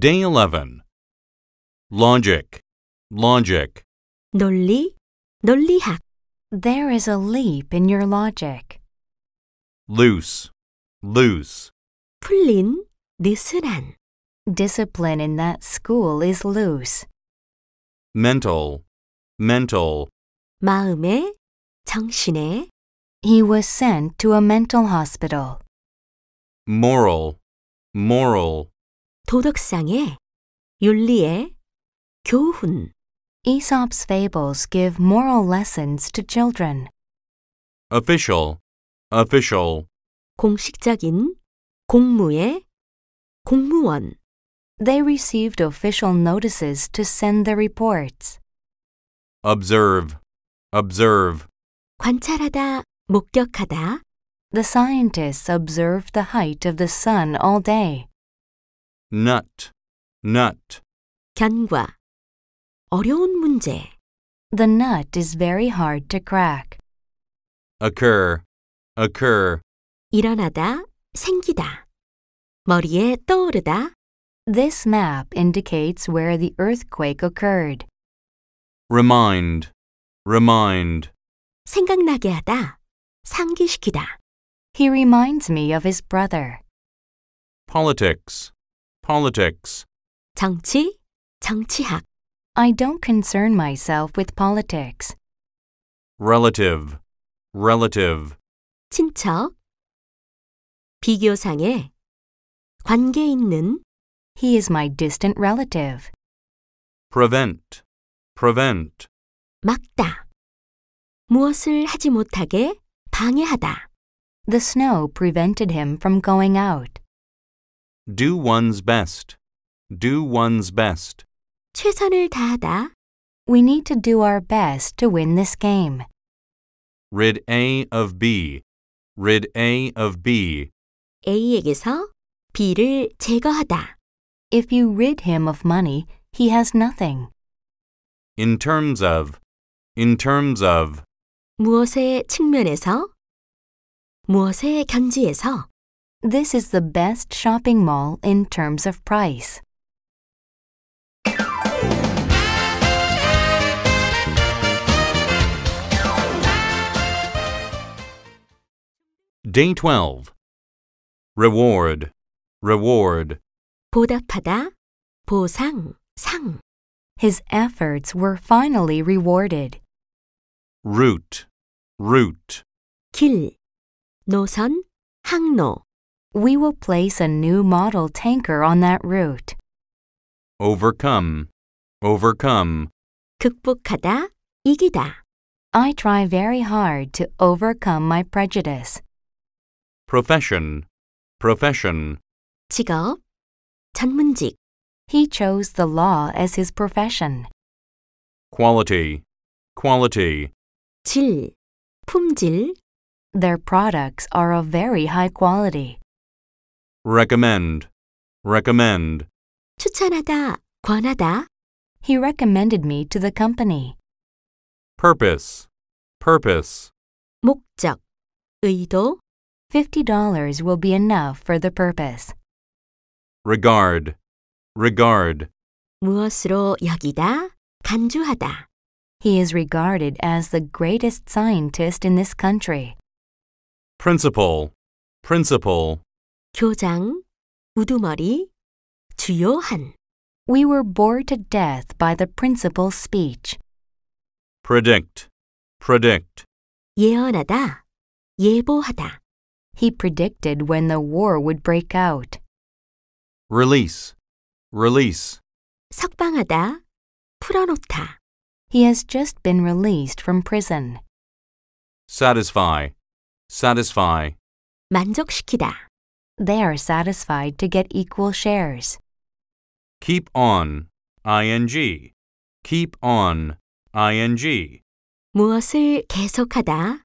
Day 11. Logic. Logic. 논리, 논리학. There is a leap in your logic. Loose. Loose. 풀린, 느슨한. Discipline in that school is loose. Mental. Mental. 마음에, 정신에. He was sent to a mental hospital. Moral. Moral. 도덕상의, 윤리의, 교훈. Aesop's fables give moral lessons to children. official, official. 공식적인, 공무의, 공무원. They received official notices to send the reports. observe, observe. 관찰하다, 목격하다. The scientists observed the height of the sun all day nut, nut. 견과 어려운 문제. The nut is very hard to crack. occur, occur. 일어나다, 생기다. 머리에 떠오르다. This map indicates where the earthquake occurred. remind, remind. 생각나게 하다, 상기시키다. He reminds me of his brother. politics, Politics. 정치, 정치학. I don't concern myself with politics. Relative, relative. 친척. 비교상에 관계 있는. He is my distant relative. Prevent, prevent. 막다. 무엇을 하지 못하게 방해하다. The snow prevented him from going out do one's best, do one's best. 최선을 다하다. We need to do our best to win this game. Rid A of B, rid A of B. A에게서 B를 제거하다. If you rid him of money, he has nothing. In terms of, in terms of. 무엇의 측면에서, 무엇의 견지에서. This is the best shopping mall in terms of price. Day 12 Reward Reward 보답하다 보상 상 His efforts were finally rewarded. Route Route 길 노선 항로 we will place a new model tanker on that route. overcome, overcome, 극복하다, 이기다. I try very hard to overcome my prejudice. profession, profession, 직업, 전문직, He chose the law as his profession. quality, quality, 질, 품질, Their products are of very high quality recommend, recommend. 추천하다, 권하다. He recommended me to the company. purpose, purpose. 목적, 의도. $50 will be enough for the purpose. regard, regard. 무엇으로 여기다, 간주하다. He is regarded as the greatest scientist in this country. principle, principle. 교장, 우두머리, 주요한. We were bored to death by the principal's speech. predict, predict. 예언하다, 예보하다. He predicted when the war would break out. release, release. 석방하다, 풀어놓다. He has just been released from prison. satisfy, satisfy. 만족시키다. They are satisfied to get equal shares. Keep on, ing. Keep on, ing. 무엇을 계속하다?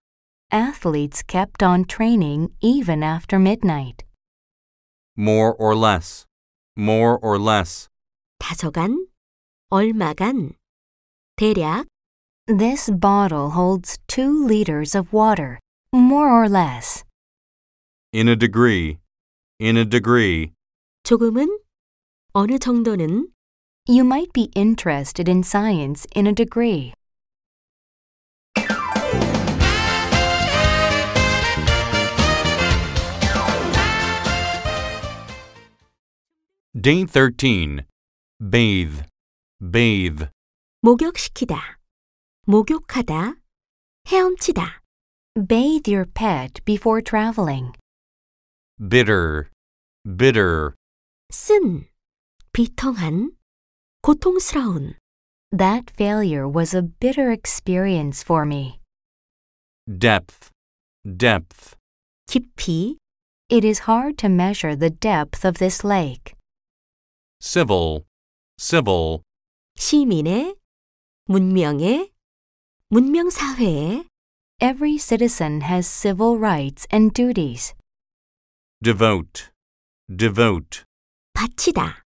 Athletes kept on training even after midnight. More or less. More or less. 다소간, 얼마간, 대략. This bottle holds two liters of water, more or less. In a degree, in a degree. 조금은 어느 정도는 You might be interested in science in a degree. Day 13. Bathe. Bathe. 목욕시키다. 목욕하다. 헤엄치다. Bathe your pet before traveling bitter, bitter. 쓴, 비통한, 고통스러운. That failure was a bitter experience for me. Depth, depth. 깊이. It is hard to measure the depth of this lake. Civil, civil. 시민의, 문명의, 문명사회의. Every citizen has civil rights and duties devote, devote. 바치다.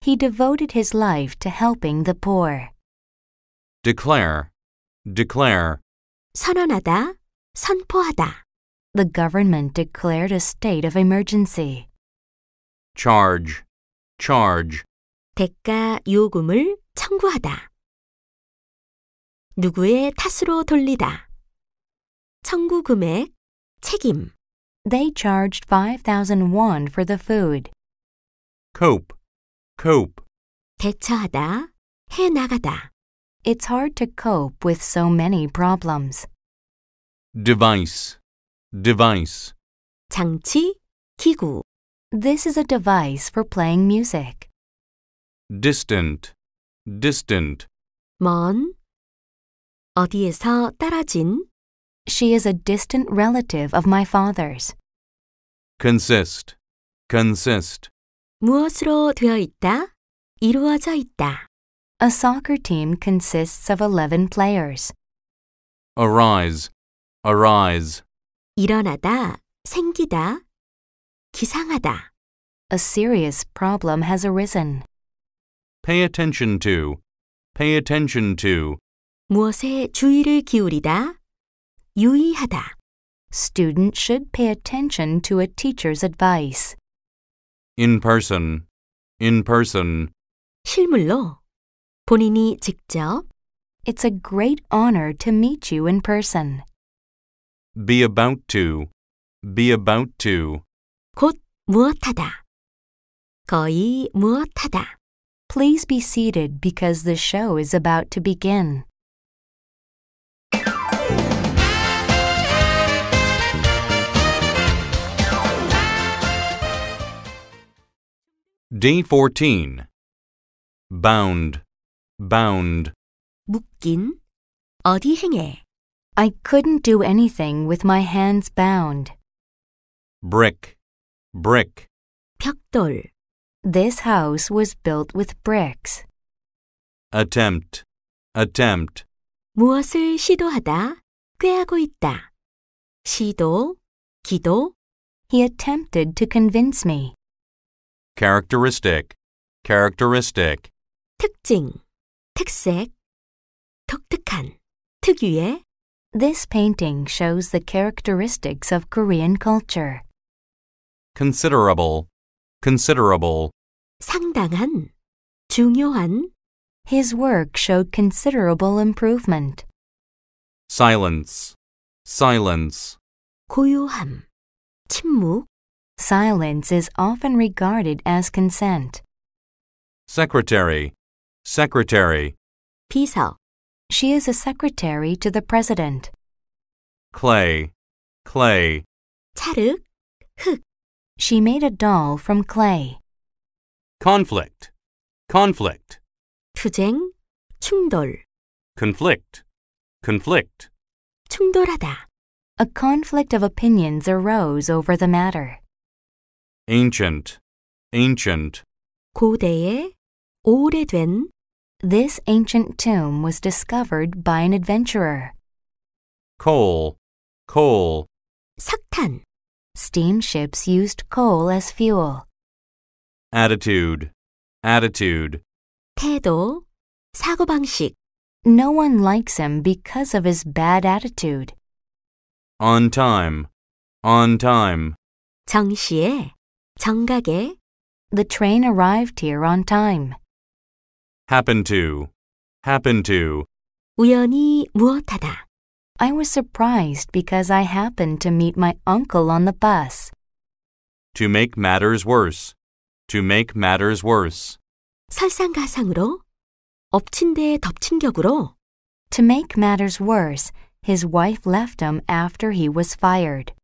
He devoted his life to helping the poor. Declare, declare. 선언하다, 선포하다. The government declared a state of emergency. Charge, charge. 대가 요금을 청구하다. 누구의 탓으로 돌리다. 청구 금액, 책임. They charged 5,000 won for the food. cope, cope, 대처하다, 해나가다. It's hard to cope with so many problems. device, device, 장치, 기구. This is a device for playing music. distant, distant, 먼, 어디에서 떨어진, she is a distant relative of my father's. consist, consist, 무엇으로 되어 있다? 이루어져 있다. A soccer team consists of 11 players. arise, arise, 일어나다, 생기다, 기상하다. A serious problem has arisen. pay attention to, pay attention to, 무엇에 주의를 기울이다, 유의하다. Student should pay attention to a teacher's advice. In person. In person. 실물로. 본인이 직접. It's a great honor to meet you in person. Be about to. Be about to. 곧 무엇하다. 거의 무엇하다. Please be seated because the show is about to begin. D14 Bound Bound 묶인 어디 행해 I couldn't do anything with my hands bound. Brick Brick 벽돌 This house was built with bricks. Attempt Attempt 무엇을 시도하다 꾀하고 있다. 시도 기도 He attempted to convince me characteristic, characteristic, 특징, 특색, 독특한, 특유의. This painting shows the characteristics of Korean culture. considerable, considerable, 상당한, 중요한. His work showed considerable improvement. silence, silence, 고요함, 침묵 silence is often regarded as consent. Secretary, secretary. Pisa. She is a secretary to the president. Clay, clay. 자르, 흙. She made a doll from clay. Conflict, conflict. 투쟁, 충돌. Conflict, conflict. 충돌하다. A conflict of opinions arose over the matter ancient, ancient. 고대의 오래된 This ancient tomb was discovered by an adventurer. Coal, coal. 석탄. Steamships used coal as fuel. Attitude, attitude. 태도, 사고방식. No one likes him because of his bad attitude. On time, on time. 정시에 정각에 The train arrived here on time. happen to, happen to, 우연히 무엇하다. I was surprised because I happened to meet my uncle on the bus. to make matters worse, to make matters worse, 설상가상으로 엎친 데 덮친 격으로 To make matters worse, his wife left him after he was fired.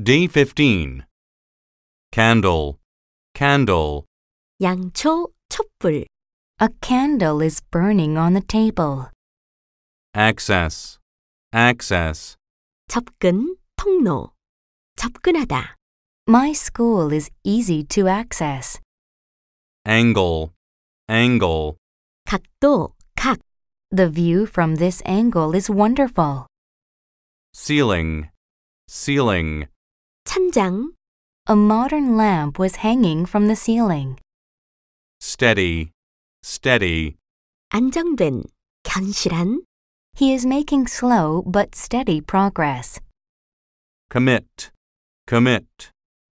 Day 15. Candle, candle. 양초, 촛불. A candle is burning on the table. Access, access. 접근, 통로. 접근하다. My school is easy to access. Angle, angle. 각도, 각. The view from this angle is wonderful. Ceiling, ceiling. A modern lamp was hanging from the ceiling. Steady, steady. 안정된, 견실한. He is making slow but steady progress. Commit, commit.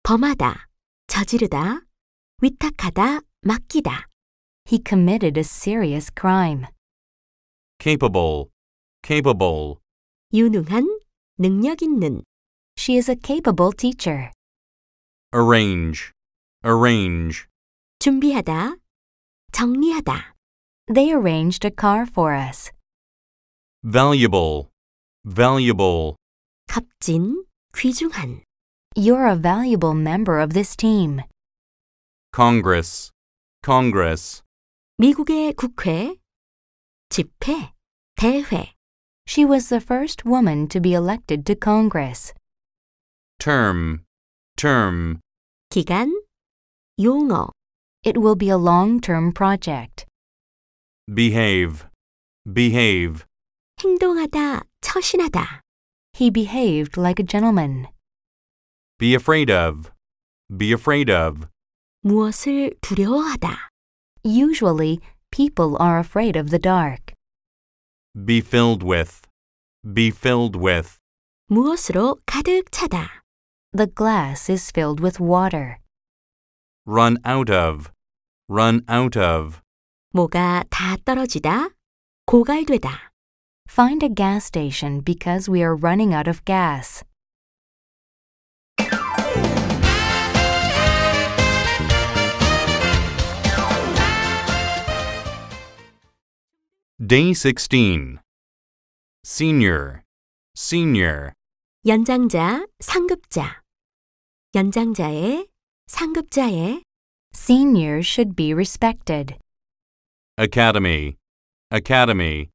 범하다, 저지르다, 위탁하다, 맡기다. He committed a serious crime. Capable, capable. 유능한, 능력 있는. She is a capable teacher. Arrange. Arrange. 준비하다. 정리하다. They arranged a car for us. Valuable. Valuable. 값진, 귀중한. You're a valuable member of this team. Congress. Congress. 미국의 국회, 집회, 대회. She was the first woman to be elected to Congress term, term. 기간, 용어. It will be a long-term project. Behave, behave. 행동하다, 처신하다. He behaved like a gentleman. Be afraid of, be afraid of. 무엇을 두려워하다. Usually, people are afraid of the dark. Be filled with, be filled with. 무엇으로 가득 차다. The glass is filled with water. run out of, run out of, 뭐가 다 떨어지다, 고갈되다. Find a gas station because we are running out of gas. Day 16. Senior, senior. 연장자, 상급자. 연장자의, 상급자의. Seniors should be respected. Academy, Academy.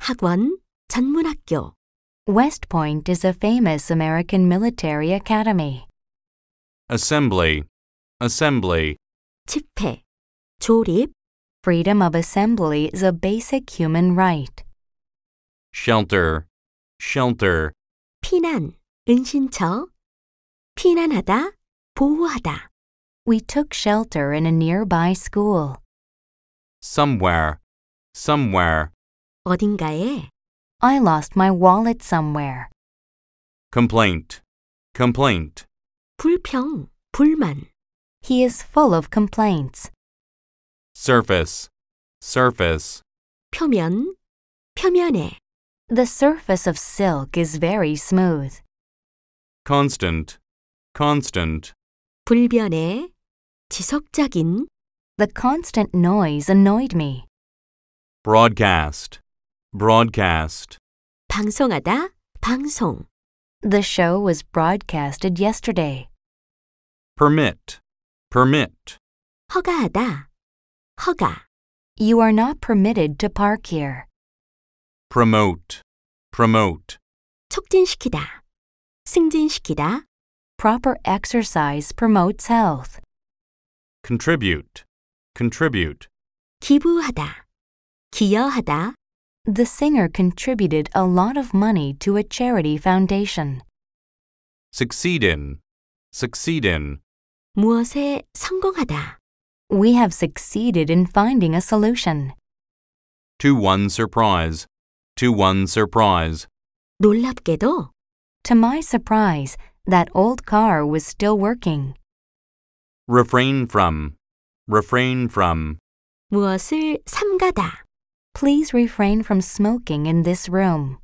학원, 전문학교. West Point is a famous American military academy. Assembly, Assembly. 집회, 조립. Freedom of assembly is a basic human right. Shelter, Shelter. 피난, 은신처. 피난하다, 보호하다. We took shelter in a nearby school. Somewhere, somewhere. 어딘가에. I lost my wallet somewhere. Complaint, complaint. 불평, 불만. He is full of complaints. Surface, surface. 표면, 표면에. The surface of silk is very smooth. Constant, constant. 불변의, 지속적인. The constant noise annoyed me. Broadcast, broadcast. 방송하다, 방송. The show was broadcasted yesterday. Permit, permit. 허가하다, 허가. You are not permitted to park here promote, promote. 촉진시키다, 승진시키다. Proper exercise promotes health. contribute, contribute. 기부하다, 기여하다. The singer contributed a lot of money to a charity foundation. succeed in, succeed in. 무엇에 성공하다. We have succeeded in finding a solution. To one's surprise, to one's surprise. 놀랍게도 To my surprise, that old car was still working. Refrain from. Refrain from. 무엇을 삼가다. Please refrain from smoking in this room.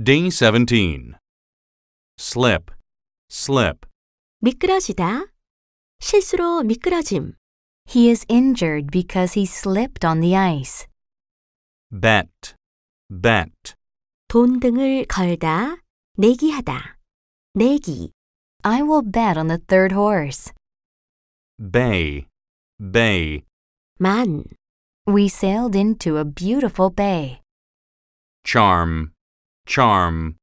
Day 17. Slip, slip. 미끄러지다. 실수로 미끄러짐. He is injured because he slipped on the ice. bet, bet, 돈 등을 걸다. 내기하다. 내기. I will bet on the third horse. bay, bay, 만. We sailed into a beautiful bay. charm, charm,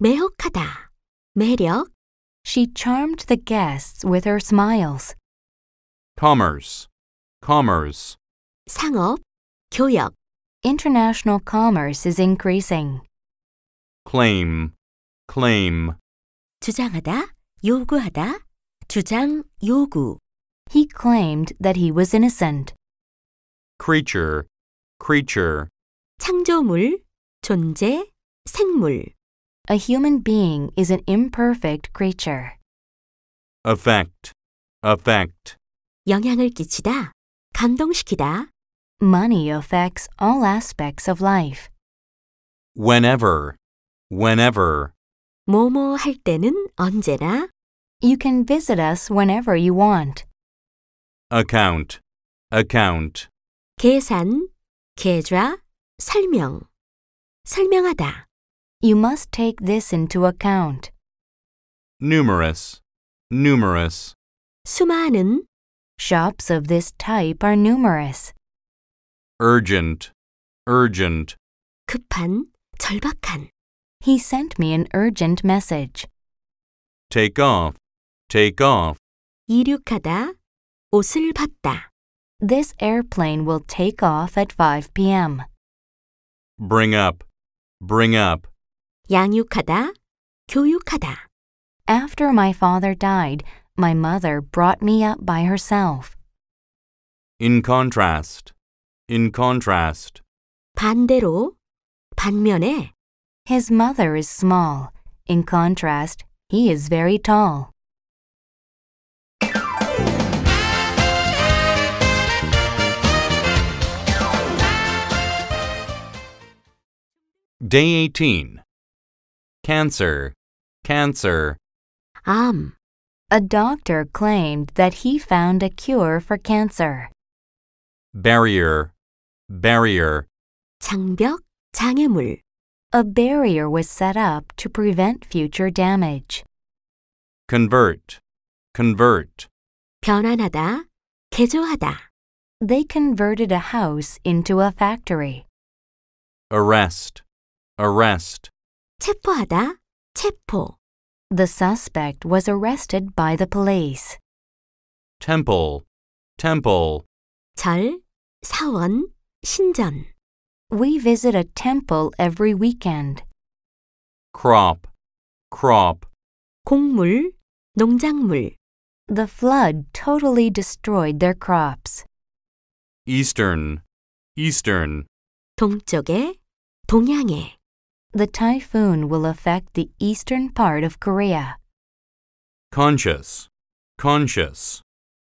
매혹하다. 매력. She charmed the guests with her smiles. Commerce. Commerce. 상업, 교역. International commerce is increasing. Claim. Claim. 주장하다, 요구하다. 주장, 요구. He claimed that he was innocent. Creature. Creature. 창조물, 존재, 생물. A human being is an imperfect creature. Effect, effect. 영향을 끼치다, 감동시키다. Money affects all aspects of life. whenever, whenever, 뭐뭐 할 때는 언제나 You can visit us whenever you want. account, account, 계산, 계좌, 설명. 설명하다. You must take this into account. Numerous. Numerous. 수많은. Shops of this type are numerous. Urgent. Urgent. 급한, 절박한. He sent me an urgent message. Take off. Take off. 이륙하다, 옷을 This airplane will take off at 5 p.m. Bring up. Bring up. 양육하다, 교육하다. After my father died, my mother brought me up by herself. In contrast, in contrast. 반대로, 반면에. His mother is small. In contrast, he is very tall. Day 18 cancer, cancer. Um, a doctor claimed that he found a cure for cancer. Barrier, barrier. 장벽, 장애물. A barrier was set up to prevent future damage. Convert, convert. 변환하다, 개조하다. They converted a house into a factory. Arrest, arrest. 체포하다, 체포. The suspect was arrested by the police. temple, temple. 절, 사원, 신전. We visit a temple every weekend. crop, crop. 곡물, 농작물. The flood totally destroyed their crops. eastern, eastern. 동쪽에, 동양에. The typhoon will affect the eastern part of Korea. conscious, conscious,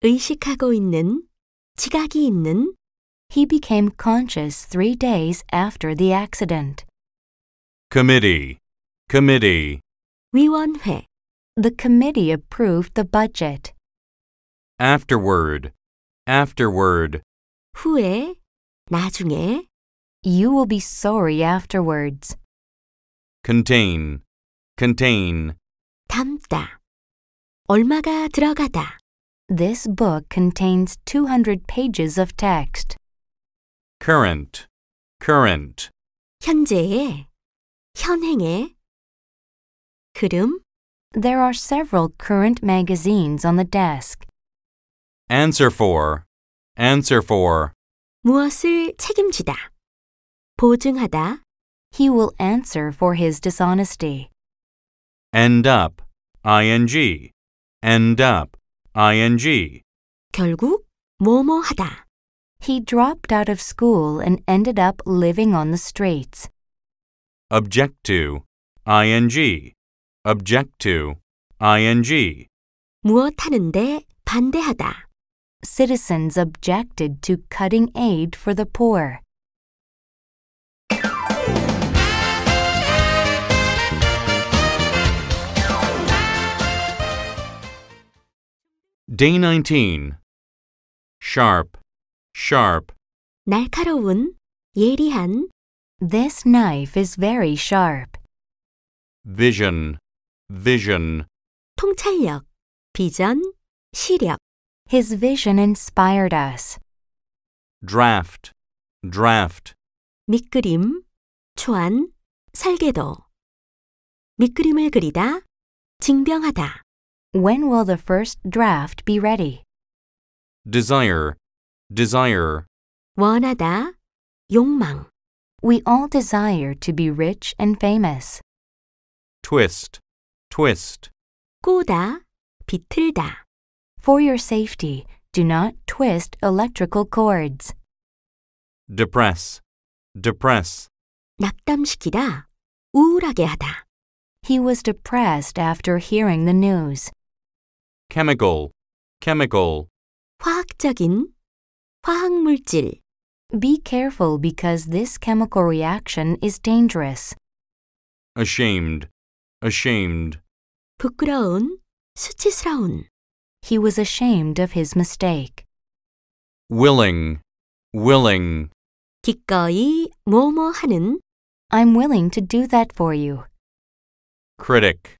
의식하고 있는, 지각이 있는, He became conscious three days after the accident. committee, committee, 위원회, The committee approved the budget. afterward, afterward, 후에, 나중에, You will be sorry afterwards contain, contain. 담다. 얼마가 들어가다. This book contains 200 pages of text. current, current. 현재의, 현행의. 흐름. There are several current magazines on the desk. answer for, answer for. 무엇을 책임지다. 보증하다. He will answer for his dishonesty. End up, ing. End up, ing. 결국 뭐뭐 He dropped out of school and ended up living on the streets. Object to, ing. Object to, ing. 무엇하는데 반대하다. Citizens objected to cutting aid for the poor. Day 19. Sharp, sharp. 날카로운, 예리한. This knife is very sharp. Vision, vision. 통찰력, 비전, 시력. His vision inspired us. Draft, draft. 밑그림, 초안, 설계도. 밑그림을 그리다, 징병하다. When will the first draft be ready? Desire, desire. 원하다, 욕망. We all desire to be rich and famous. Twist, twist. 꼬다, 비틀다. For your safety, do not twist electrical cords. Depress, depress. 낙담시키다, 우울하게 하다. He was depressed after hearing the news chemical, chemical. 화학적인, 화학물질. Be careful because this chemical reaction is dangerous. Ashamed, ashamed. 부끄러운, 수치스러운. He was ashamed of his mistake. Willing, willing. 기꺼이 뭐뭐 하는. I'm willing to do that for you. Critic,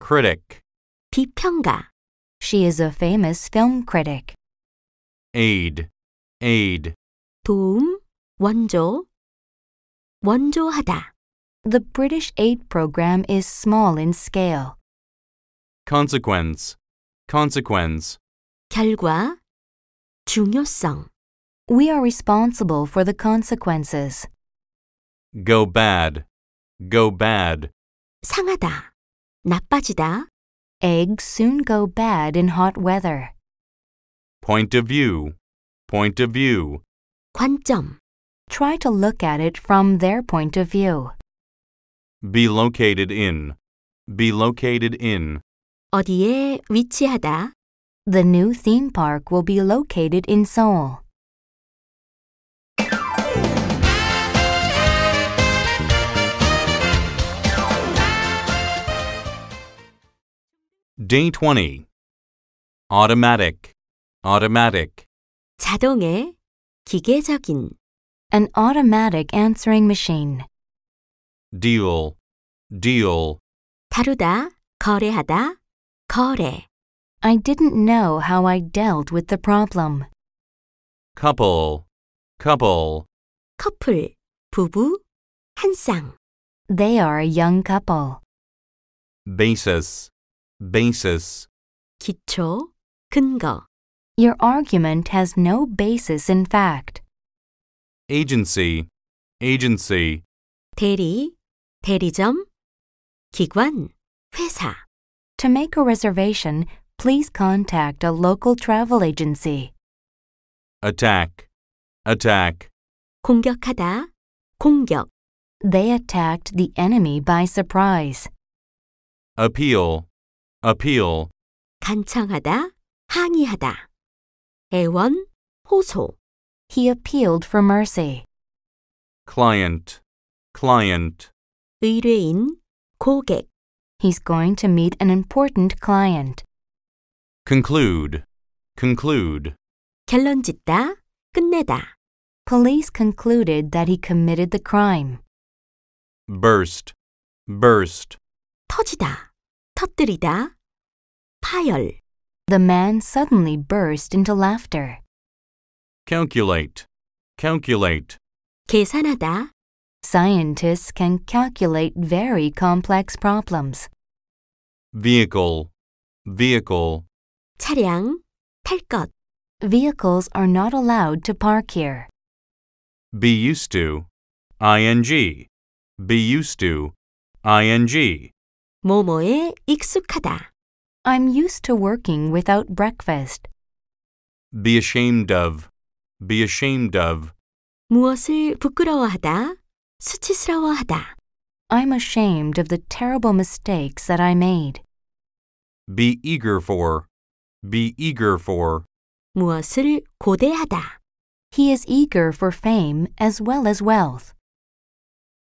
critic. 비평가, she is a famous film critic. aid, aid, 도움, 원조. 원조하다. The British aid program is small in scale. consequence, consequence, 결과, 중요성. We are responsible for the consequences. go bad, go bad, 상하다. 나빠지다. Eggs soon go bad in hot weather. Point of view. Point of view. 관점. Try to look at it from their point of view. Be located in. Be located in. 어디에 위치하다? The new theme park will be located in Seoul. Day 20. Automatic. Automatic. 자동의 기계적인 An automatic answering machine. Deal. Deal. 다루다, 거래하다, 거래. I didn't know how I dealt with the problem. Couple. Couple. 커플, 부부, 한쌍. They are a young couple. Basis basis 기초, 근거 Your argument has no basis in fact. agency agency 대리, 대리점 기관, 회사 To make a reservation, please contact a local travel agency. attack attack 공격하다, 공격 They attacked the enemy by surprise. appeal appeal, 간청하다, 항의하다. 애원, 호소. He appealed for mercy. client, client, 의뢰인, 고객. He's going to meet an important client. conclude, conclude, 결론짓다, 끝내다. Police concluded that he committed the crime. burst, burst, 터지다. 터뜨리다 파열 The man suddenly burst into laughter. Calculate. Calculate. 계산하다 Scientists can calculate very complex problems. Vehicle. Vehicle. 차량 탈것 Vehicles are not allowed to park here. Be used to. ing. Be used to. ing. 뭐뭐에 익숙하다. I'm used to working without breakfast. Be ashamed of. Be ashamed of. 무엇을 부끄러워하다. 수치스러워하다. I'm ashamed of the terrible mistakes that I made. Be eager for. Be eager for. 무엇을 고대하다. He is eager for fame as well as wealth.